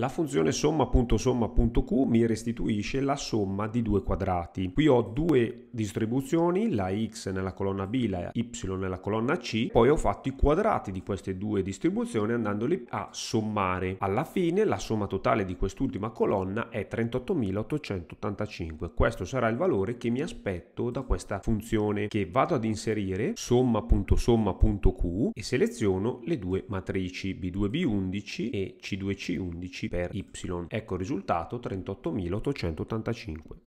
La funzione somma.somma.q mi restituisce la somma di due quadrati. Qui ho due distribuzioni, la x nella colonna B, la y nella colonna C, poi ho fatto i quadrati di queste due distribuzioni andandoli a sommare. Alla fine la somma totale di quest'ultima colonna è 38.885. Questo sarà il valore che mi aspetto da questa funzione che vado ad inserire somma.somma.q e seleziono le due matrici B2B11 e C2C11 per y. Ecco il risultato 38.885.